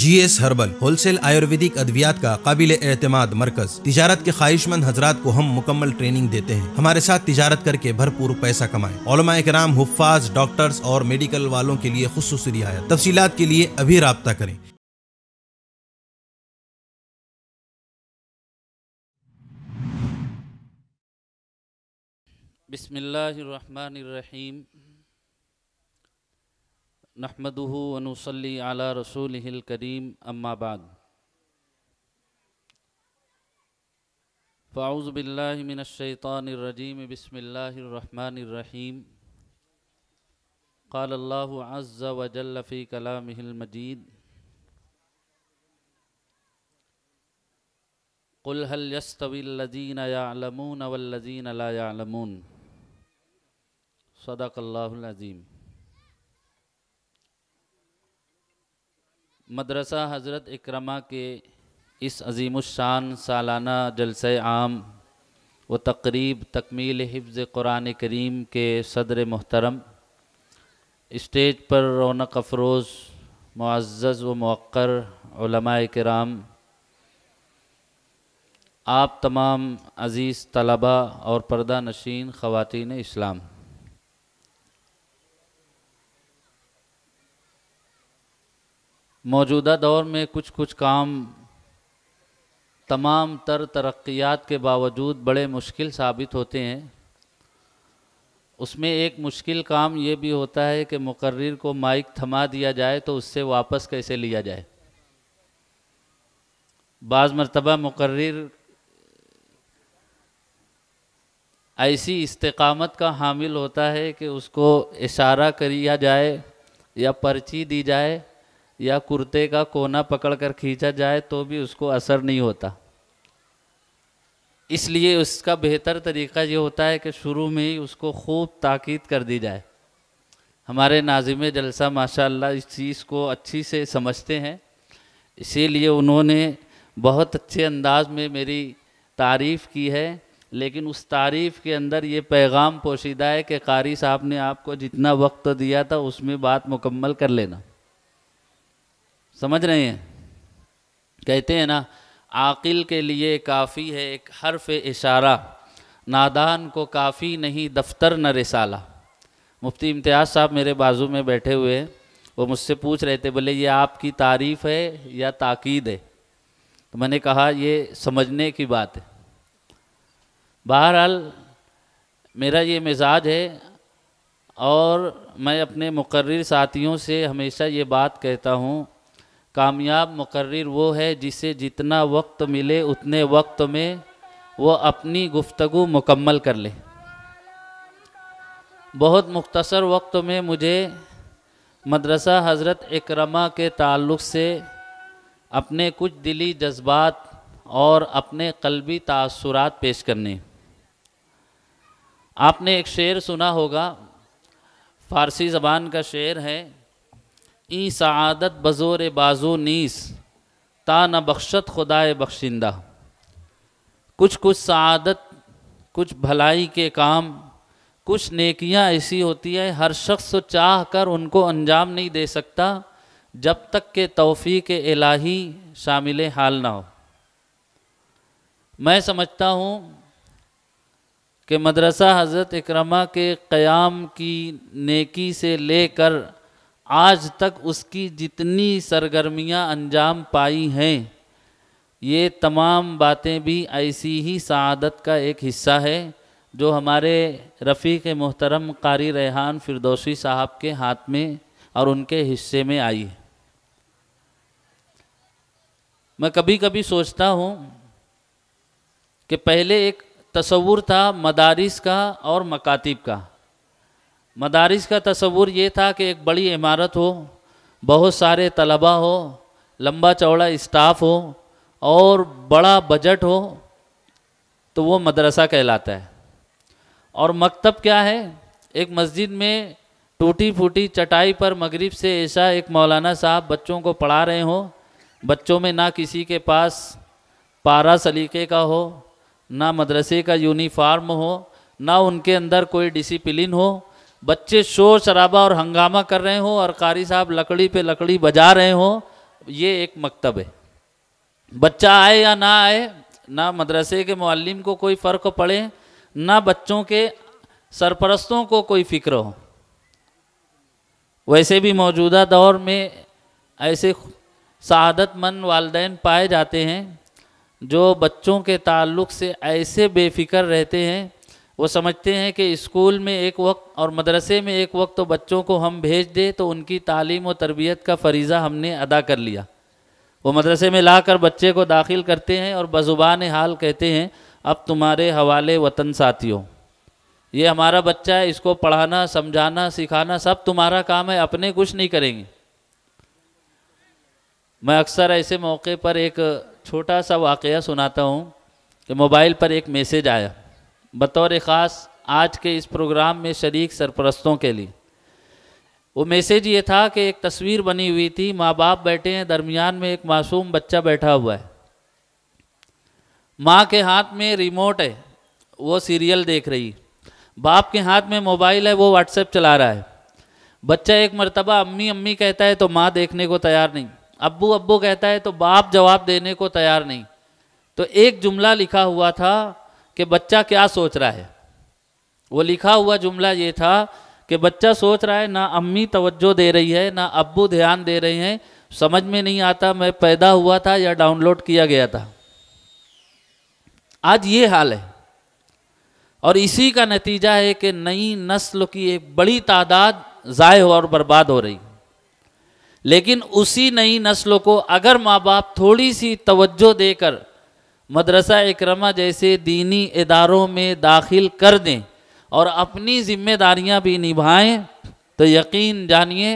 जी S herbal wholesale ayurvedic अद्वियात का काबिल एतमाद मरकज तिजारत के ख्वाहिशमंद हजरात को हम मुकम्मल ट्रेनिंग देते हैं हमारे साथ तिजारत करके भरपूर पैसा कमाएं कराम हुफाज डॉक्टर्स और मेडिकल वालों के लिए खसूस रियायत तफसीत के लिए अभी रबता करें बिस्मिल्लाहिर्रहमानिर्रहीम नहमदनसली आला रसूल करीम अम्माबाद फ़ाउज़ बिल्लामिनशैतानरजीम बसमीम क़ाल अज़ वजल्फ़ी कलामजीद कुल हल यस्तवीन यालमून वल्लजीन ला यालमून सदाकल्लाज़ीम मदरसा हज़रत इक्रमा के इस अजीमुशान सालाना जलस आम व तकरीब तकमील हिफ्ज़ क़ुरान करीम के सदर मोहतरम इस्टेज पर रौनक अफरोज़ मुआज़ व मक्र कराम आप तमाम अज़ीज़ तलबा और पर्दा नशीन ख़वान इस्लाम मौजूदा दौर में कुछ कुछ काम तमाम तर तरक्यात के बावजूद बड़े मुश्किल साबित होते हैं उसमें एक मुश्किल काम ये भी होता है कि मुकर्र को माइक थमा दिया जाए तो उससे वापस कैसे लिया जाए बाज़ मरतबा मुकर्र ऐसी इस्तकामत का हामिल होता है कि उसको इशारा करिया जाए या पर्ची दी जाए या कुर्ते का कोना पकड़कर खींचा जाए तो भी उसको असर नहीं होता इसलिए उसका बेहतर तरीका ये होता है कि शुरू में ही उसको खूब ताकीद कर दी जाए हमारे नाजिम जलसा माशाल्लाह इस चीज़ को अच्छी से समझते हैं इसीलिए उन्होंने बहुत अच्छे अंदाज में मेरी तारीफ़ की है लेकिन उस तारीफ़ के अंदर ये पैगाम पोशीदा है कि कारी साहब ने आपको जितना वक्त दिया था उसमें बात मुकम्मल कर लेना समझ रहे हैं कहते हैं ना आकिल के लिए काफ़ी है एक हर्फ इशारा नादान को काफ़ी नहीं दफ्तर न रिसाला मुफ्ती इम्तियाज़ साहब मेरे बाजू में बैठे हुए हैं वो मुझसे पूछ रहे थे बोले ये आपकी तारीफ़ है या ताकीद है तो मैंने कहा ये समझने की बात है बहरहाल मेरा ये मिजाज है और मैं अपने मुकर्र साथियों से हमेशा ये बात कहता हूँ कामयाब मुकर्र वो है जिसे जितना वक्त मिले उतने वक्त में वो अपनी गुफ्तगु मुकम्मल कर ले बहुत मुख्तसर वक्त में मुझे मदरसा हज़रत इकरमा के ताल्लुक़ से अपने कुछ दिली जज्बात और अपने कलबी तासुरात पेश करने आपने एक शेर सुना होगा फ़ारसी ज़बान का शेर है ई सआदत बज़ोर बाजू नीस ता न बख्शत खुदाए बख्शिंदा कुछ कुछ सदत कुछ भलाई के काम कुछ नेकियां ऐसी होती हैं हर शख्स तो चाह कर उनको अंजाम नहीं दे सकता जब तक के तोफ़ी के इलाही शामिल हाल ना हो मैं समझता हूँ कि मदरसा हज़रत इक्रमा के क़याम की नेकी से लेकर आज तक उसकी जितनी सरगर्मियां अंजाम पाई हैं ये तमाम बातें भी ऐसी ही सआदत का एक हिस्सा है जो हमारे रफ़ीक मोहतरम कारी रेहान फिरदौसी साहब के हाथ में और उनके हिस्से में आई है मैं कभी कभी सोचता हूँ कि पहले एक तस्वूर था मदारिस का और मकातिब का मदारस का तस्वूर ये था कि एक बड़ी इमारत हो बहुत सारे तलबा हो लंबा चौड़ा इस्टाफ हो और बड़ा बजट हो तो वो मदरसा कहलाता है और मकतब क्या है एक मस्जिद में टूटी फूटी चटाई पर मगरिब से ऐसा एक मौलाना साहब बच्चों को पढ़ा रहे हों बच्चों में ना किसी के पास पारा सलीके का हो ना मदरसे का यूनिफार्म हो ना उनके अंदर कोई डिसिप्लिन हो बच्चे शोर शराबा और हंगामा कर रहे हों और कारी साहब लकड़ी पे लकड़ी बजा रहे हों ये एक मकतब है बच्चा आए या ना आए ना मदरसे के मालिम को कोई फ़र्क पड़े ना बच्चों के सरपरस्तों को कोई फ़िक्र हो वैसे भी मौजूदा दौर में ऐसे शहादतमंद वालदेन पाए जाते हैं जो बच्चों के ताल्लुक से ऐसे बेफिक्र रहते हैं वो समझते हैं कि स्कूल में एक वक्त और मदरसे में एक वक्त तो बच्चों को हम भेज दें तो उनकी तालीम और तरबियत का फरीज़ा हमने अदा कर लिया वो मदरसे में ला कर बच्चे को दाखिल करते हैं और बजुबान हाल कहते हैं अब तुम्हारे हवाले वतन साथियों ये हमारा बच्चा है इसको पढ़ाना समझाना सिखाना सब तुम्हारा काम है अपने कुछ नहीं करेंगे मैं अक्सर ऐसे मौके पर एक छोटा सा वाक़ सुनाता हूँ कि मोबाइल पर एक मैसेज आया बतौर ख़ास आज के इस प्रोग्राम में शरीक सरपरस्तों के लिए वो मैसेज ये था कि एक तस्वीर बनी हुई थी माँ बाप बैठे हैं दरमियान में एक मासूम बच्चा बैठा हुआ है माँ के हाथ में रिमोट है वो सीरियल देख रही बाप के हाथ में मोबाइल है वो व्हाट्सएप चला रहा है बच्चा एक मरतबा अम्मी अम्मी कहता है तो माँ देखने को तैयार नहीं अब्बू अब्बू कहता है तो बाप जवाब देने को तैयार नहीं तो एक जुमला लिखा हुआ था कि बच्चा क्या सोच रहा है वो लिखा हुआ जुमला ये था कि बच्चा सोच रहा है ना अम्मी तवज्जो दे रही है ना अब्बू ध्यान दे रहे हैं समझ में नहीं आता मैं पैदा हुआ था या डाउनलोड किया गया था आज ये हाल है और इसी का नतीजा है कि नई नस्ल की एक बड़ी तादाद ज़ाय और बर्बाद हो रही लेकिन उसी नई नस्लों को अगर माँ बाप थोड़ी सी तवज्जो देकर मदरसा इक्रमा जैसे दीनी इदारों में दाखिल कर दें और अपनी जिम्मेदारियां भी निभाएं तो यकीन जानिए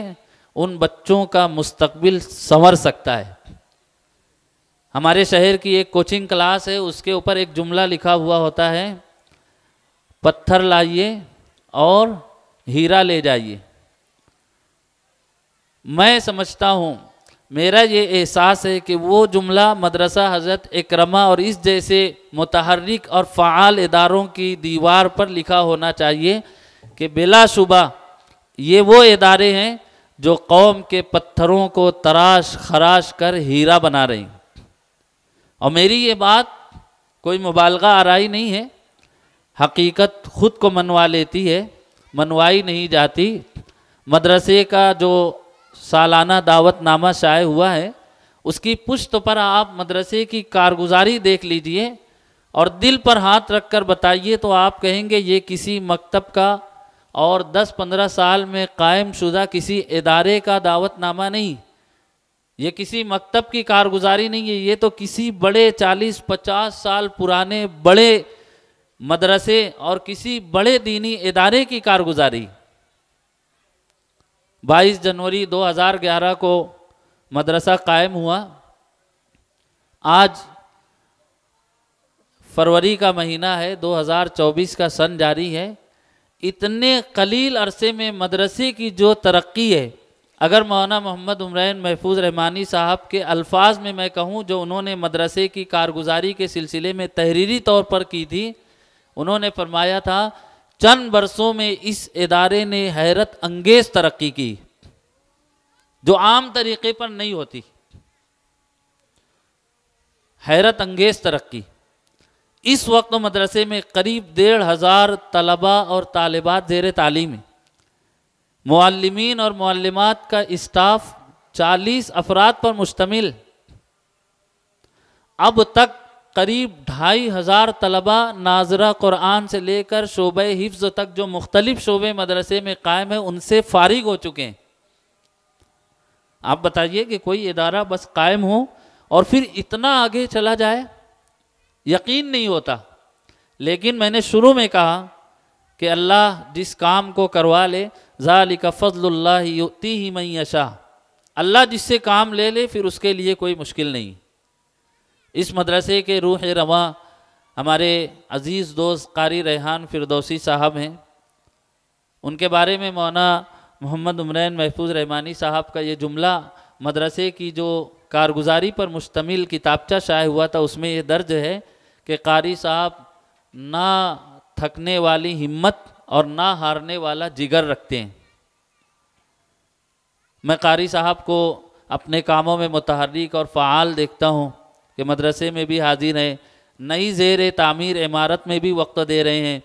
उन बच्चों का मुस्तबिल संवर सकता है हमारे शहर की एक कोचिंग क्लास है उसके ऊपर एक जुमला लिखा हुआ होता है पत्थर लाइए और हीरा ले जाइए मैं समझता हूँ मेरा ये एहसास है कि वो जुमला मदरसा हज़रत इक्रमा और इस जैसे मतहरक और फ़ाल इदारों की दीवार पर लिखा होना चाहिए कि बिलाशुबा ये वो इदारे हैं जो कौम के पत्थरों को तराश खराश कर हीरा बना रहे हैं और मेरी ये बात कोई मुबालगा आरई नहीं है हकीकत ख़ुद को मनवा लेती है मनवाई नहीं जाती मदरसे का जो सालाना दावतनामा शाये हुआ है उसकी पुष्ट तो पर आप मदरसे की कारगुजारी देख लीजिए और दिल पर हाथ रख कर बताइए तो आप कहेंगे ये किसी मकतब का और 10-15 साल में कायम शुदा किसी इदारे का दावतनामा नहीं ये किसी मकतब की कारगुजारी नहीं है ये तो किसी बड़े 40-50 साल पुराने बड़े मदरसे और किसी बड़े दीनी इदारे की कारगुजारी 22 जनवरी 2011 को मदरसा कायम हुआ आज फरवरी का महीना है 2024 का सन जारी है इतने कलील अरसे में मदरसे की जो तरक्की है अगर मौना मोहम्मद उमरैन महफूज रहमानी साहब के अल्फाज में मैं कहूँ जो उन्होंने मदरसे की कारगुजारी के सिलसिले में तहरीरी तौर पर की थी उन्होंने फरमाया था चंद बरसों में इस इदारे ने हैरत अंगेज तरक्की की जो आम तरीके पर नहीं होती हैरत अंगेज तरक्की इस वक्त तो मदरसे में करीब डेढ़ हज़ार तलबा और तालबात जेर तालीम हैं मालमीन और मालमत का इस्टाफ चालीस अफराद पर मुश्तमिल अब तक करीब ढाई हज़ार तलबा नाजरा कुरान से लेकर शोब हिफ्ज़ तक जो मुख्तलिफ़ शोबे मदरसे में कायम है उनसे फारिग हो चुके हैं आप बताइए कि कोई इदारा बस कायम हो और फिर इतना आगे चला जाए यकीन नहीं होता लेकिन मैंने शुरू में कहा कि अल्लाह जिस काम को करवा ले ज़ालिका फ़जल्लाती ही मई अशा अल्लाह जिससे काम ले ले फिर उसके लिए कोई मुश्किल नहीं इस मदरसे के रूह रवा हमारे अज़ीज़ दोस्त कारी रेहान फिरदौसी साहब हैं उनके बारे में मौना मोहम्मद उमरैन महफूज रहमानी साहब का ये जुमला मदरसे की जो कारगुजारी पर मुश्तमिल किताबचा शाये हुआ था उसमें ये दर्ज है कि कारी साहब ना थकने वाली हिम्मत और ना हारने वाला जिगर रखते हैं मैं कारी साहब को अपने कामों में मुतहरिक और फ़ाल देखता हूँ कि मदरसे में भी हाजिर हैं नई जेर तामीर इमारत में भी वक्त दे रहे हैं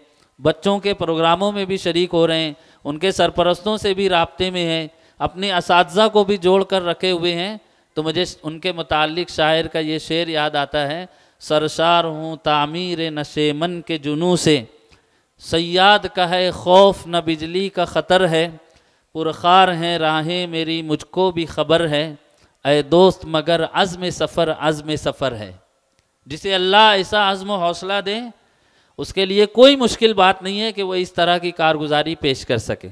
बच्चों के प्रोग्रामों में भी शरीक हो रहे हैं उनके सरपरस्तों से भी रबते में हैं अपने इस को भी जोड़ कर रखे हुए हैं तो मुझे उनके मतलब शायर का ये शेर याद आता है सरसार हूँ तामीर नशे मन के जुनू से सयाद का है खौफ न बिजली का ख़तर है पुरखार हैं राहें मेरी मुझको भी खबर है अय दोस्त मगर अज़म सफ़र अज़म सफ़र है जिसे अल्लाह ऐसा अज़म हौसला दें उसके लिए कोई मुश्किल बात नहीं है कि वो इस तरह की कारगुजारी पेश कर सके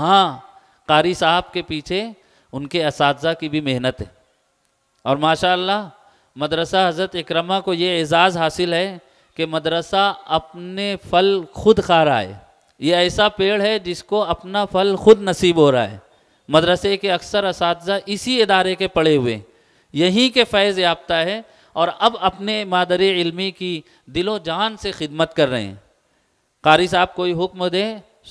हाँ कारी साहब के पीछे उनके इस की भी मेहनत है और माशाला मदरसा हज़रत इक्रमा को ये एज़ाज़ हासिल है कि मदरसा अपने फल खुद खा रहा है ये ऐसा पेड़ है जिसको अपना फल खुद नसीब हो रहा है मदरसे के अक्सर इस इसी इदारे के पड़े हुए यहीं के फैज़ याफ्ता है और अब अपने मादर इल्मी की दिलो जान से खिदमत कर रहे हैं कारी साहब कोई हुक्म दे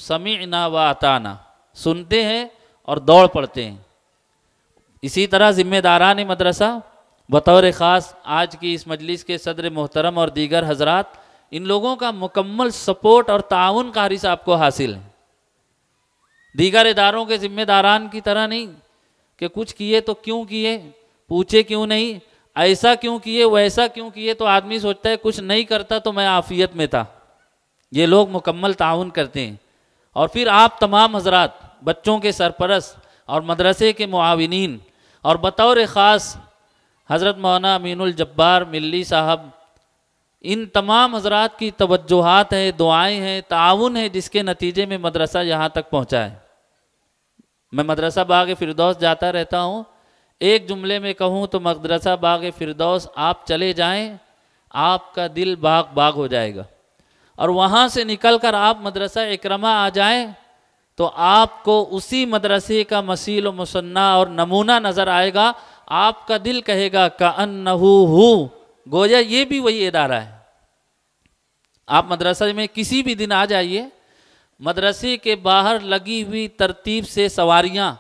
समी ना व आताना सुनते हैं और दौड़ पड़ते हैं इसी तरह ज़िम्मेदारान मदरसा बतौर ख़ास आज की इस मजलिस के सदर मोहतरम और दीगर हजरात इन लोगों का मुकम्मल सपोर्ट और ताउन कारी साहब को हासिल है दीगर इदारों के ज़िम्मेदारान की तरह नहीं कि कुछ किए तो क्यों किए पूछे क्यों नहीं ऐसा क्यों किए वैसा क्यों किए तो आदमी सोचता है कुछ नहीं करता तो मैं आफियत में था ये लोग मुकम्मल ताउन करते हैं और फिर आप तमाम हजरात बच्चों के सरपरस और मदरसे के मुआविन और बतौर ख़ास हज़रत मौना अमीनजब्बार मिल्ली साहब इन तमाम हजरात की तवज्जोहात हैं दुआएँ हैं ताउन है जिसके नतीजे में मदरसा यहाँ तक पहुँचा है मैं मदरसा बाग फ़िरदौस जाता रहता हूँ एक जुमले में कहूँ तो मदरसा बाग फिरदौस आप चले जाएँ आपका दिल बाग बाग हो जाएगा और वहाँ से निकल कर आप मदरसा इक्रमा आ जाएँ तो आपको उसी मदरसे का मसील मुसन्ना और नमूना नज़र आएगा आपका दिल कहेगा का अन हु गोया ये भी वही इदारा है आप मदरसा में किसी भी दिन आ जाइए मदरसे के बाहर लगी हुई तरतीब से सवारियाँ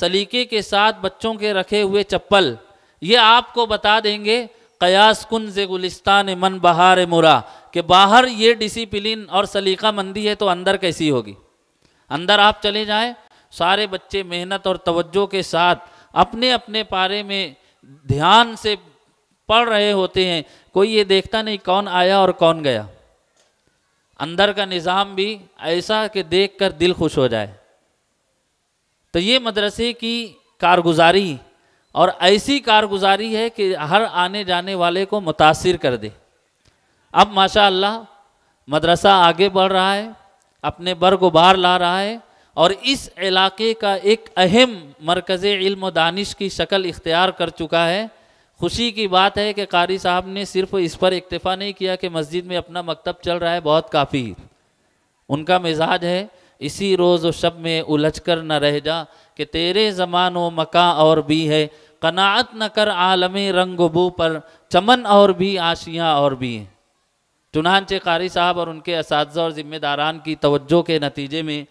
सलीके के साथ बच्चों के रखे हुए चप्पल ये आपको बता देंगे कयास कुन से गुलिस्तान मन बहार मुरा कि बाहर ये डिसिप्लिन और सलीका मंदी है तो अंदर कैसी होगी अंदर आप चले जाए सारे बच्चे मेहनत और तवज्जो के साथ अपने अपने पारे में ध्यान से पढ़ रहे होते हैं कोई ये देखता नहीं कौन आया और कौन गया अंदर का निज़ाम भी ऐसा कि देखकर दिल खुश हो जाए तो ये मदरसे की कारगुजारी और ऐसी कारगुजारी है कि हर आने जाने वाले को मुतासर कर दे अब माशा मदरसा आगे बढ़ रहा है अपने बर को बाहर ला रहा है और इस इलाके का एक अहम मरकज़ इल्म दानिश की शक्ल इख्तियार कर चुका है खुशी की बात है कि कारी साहब ने सिर्फ इस पर इक्तफ़ा नहीं किया कि मस्जिद में अपना मकतब चल रहा है बहुत काफ़ी उनका मिजाज है इसी रोज़ शब में उलझ कर न रह जा कि तेरे ज़मान व मका और भी है कनात न कर आलम रंग बू पर चमन और भी आशियाँ और भी हैं चुनानचे कारी साहब और उनके इस और ज़िम्मेदारान की तवज्जो के नतीजे में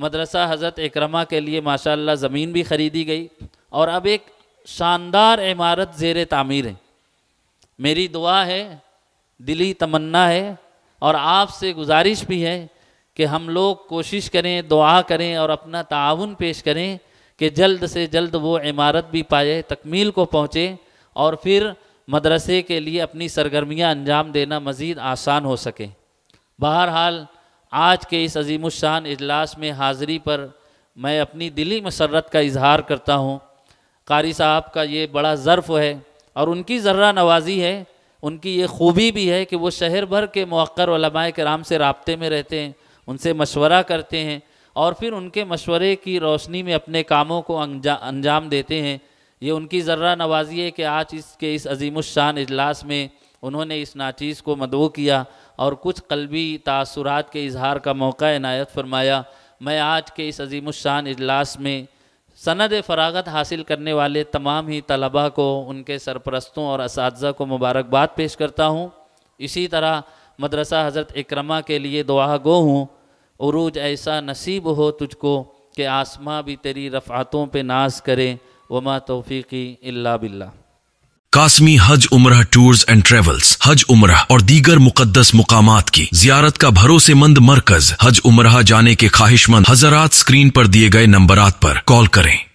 मदरसा हज़रत इकरमा के लिए माशाल्लाह ज़मीन भी ख़रीदी गई और अब एक शानदार इमारत जेर तामीर है मेरी दुआ है दिली तमन्ना है और आपसे गुजारिश भी है कि हम लोग कोशिश करें दुआ करें और अपना ताउन पेश करें कि जल्द से जल्द वो इमारत भी पाए तकमील को पहुँचे और फिर मदरसे के लिए अपनी सरगर्मियाँ अंजाम देना मज़ीद आसान हो सके बहरहाल आज के इस अजीमुशान इजलास में हाज़िरी पर मैं अपनी दिली मसरत का इजहार करता हूँ कारी साहब का ये बड़ा ज़र्फ़ है और उनकी जर्रा नवाजी है उनकी ये खूबी भी है कि वो शहर भर के के कराम से रबते में रहते हैं उनसे मशवरा करते हैं और फिर उनके मशवरे की रोशनी में अपने कामों को अंजा, अंजाम देते हैं ये उनकी ज़र्रा नवाजी है कि आज इसके इस अजीमुशान इजलास में उन्होंने इस नाचीज़ को मदवो किया और कुछ कलबी तासुरात के इजहार का मौका इनायत फरमाया मैं आज के इस अजीमुशान इजलास में सनद फरागत हासिल करने वाले तमाम ही तलबा को उनके सरपरस्तों और इस को मुबारकबाद पेश करता हूँ इसी तरह मदरसा हज़रत इक्रमा के लिए दुआ गो हूँ उरूज ऐसा नसीब हो तुझको कि आसमां भी तेरी रफ़ातों पे नाज करे वमा तोफ़ी इल्ला बिल्ला कासमी हज उम्र टूर्स एंड ट्रेवल्स हज उम्र और दीगर मुकदस मुकाम की जियारत का भरोसेमंद मरकज हज उम्र जाने के ख्वाहिशमंद हजरात स्क्रीन पर दिए गए नंबरात पर कॉल करें